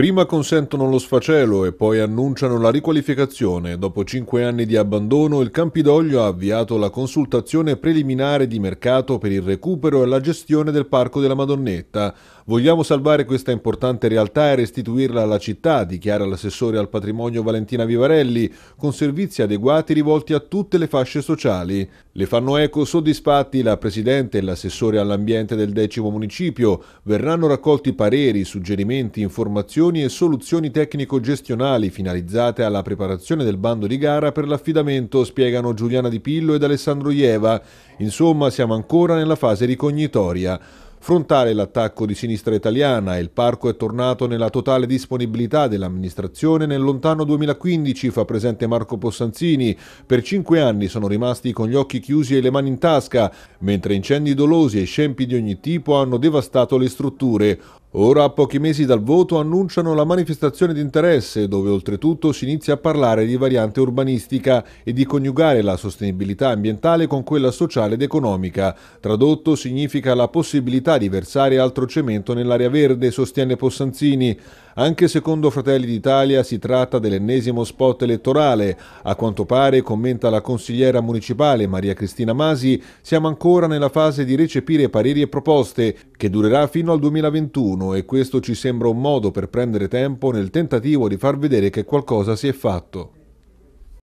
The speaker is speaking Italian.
Prima consentono lo sfacelo e poi annunciano la riqualificazione. Dopo cinque anni di abbandono, il Campidoglio ha avviato la consultazione preliminare di mercato per il recupero e la gestione del Parco della Madonnetta. Vogliamo salvare questa importante realtà e restituirla alla città, dichiara l'assessore al patrimonio Valentina Vivarelli, con servizi adeguati rivolti a tutte le fasce sociali. Le fanno eco soddisfatti la Presidente e l'assessore all'ambiente del decimo municipio. Verranno raccolti pareri, suggerimenti, informazioni indicazioni e soluzioni tecnico-gestionali finalizzate alla preparazione del bando di gara per l'affidamento, spiegano Giuliana Di Pillo ed Alessandro Ieva. Insomma, siamo ancora nella fase ricognitoria. Frontale l'attacco di sinistra italiana il parco è tornato nella totale disponibilità dell'amministrazione nel lontano 2015, fa presente Marco Possanzini. Per cinque anni sono rimasti con gli occhi chiusi e le mani in tasca, mentre incendi dolosi e scempi di ogni tipo hanno devastato le strutture. Ora, a pochi mesi dal voto, annunciano la manifestazione di interesse, dove oltretutto si inizia a parlare di variante urbanistica e di coniugare la sostenibilità ambientale con quella sociale ed economica. Tradotto significa la possibilità di versare altro cemento nell'area verde, sostiene Possanzini. Anche secondo Fratelli d'Italia si tratta dell'ennesimo spot elettorale. A quanto pare, commenta la consigliera municipale Maria Cristina Masi, siamo ancora nella fase di recepire pareri e proposte che durerà fino al 2021 e questo ci sembra un modo per prendere tempo nel tentativo di far vedere che qualcosa si è fatto.